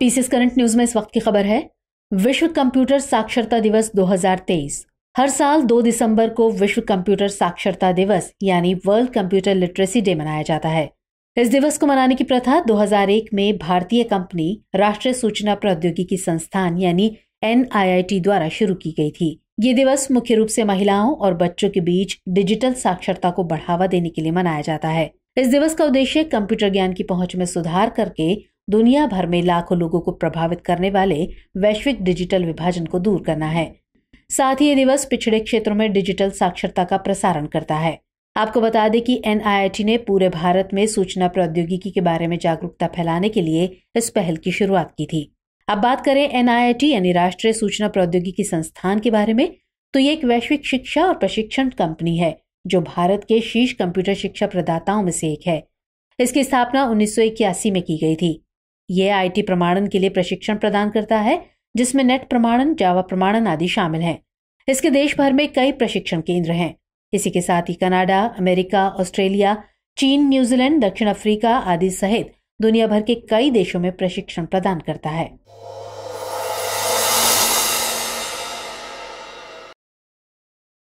PCS current news में इस वक्त की खबर है विश्व कंप्यूटर साक्षरता दिवस 2023 हर साल 2 दिसंबर को विश्व कंप्यूटर साक्षरता दिवस यानी वर्ल्ड कंप्यूटर लिटरेसी डे मनाया जाता है इस दिवस को मनाने की प्रथा 2001 में भारतीय कंपनी राष्ट्रीय सूचना प्रौद्योगिकी संस्थान यानी एन द्वारा शुरू की गई थी ये दिवस मुख्य रूप से महिलाओं और बच्चों के बीच डिजिटल साक्षरता को बढ़ावा देने के लिए मनाया जाता है इस दिवस का उद्देश्य कंप्यूटर ज्ञान की पहुंच में सुधार करके दुनिया भर में लाखों लोगों को प्रभावित करने वाले वैश्विक डिजिटल विभाजन को दूर करना है साथ ही ये दिवस पिछड़े क्षेत्रों में डिजिटल साक्षरता का प्रसारण करता है आपको बता दें कि एन ने पूरे भारत में सूचना प्रौद्योगिकी के बारे में जागरूकता फैलाने के लिए इस पहल की शुरुआत की थी अब बात करें एन यानी राष्ट्रीय सूचना प्रौद्योगिकी संस्थान के बारे में तो ये एक वैश्विक शिक्षा और प्रशिक्षण कंपनी है जो भारत के शीर्ष कंप्यूटर शिक्षा प्रदाताओं में से एक है इसकी स्थापना उन्नीस में की गई थी ये आईटी प्रमाणन के लिए प्रशिक्षण प्रदान करता है जिसमें नेट प्रमाणन जावा प्रमाणन आदि शामिल हैं इसके देश भर में कई प्रशिक्षण केंद्र हैं इसी के साथ ही कनाडा अमेरिका ऑस्ट्रेलिया चीन न्यूजीलैंड दक्षिण अफ्रीका आदि सहित दुनिया भर के कई देशों में प्रशिक्षण प्रदान करता है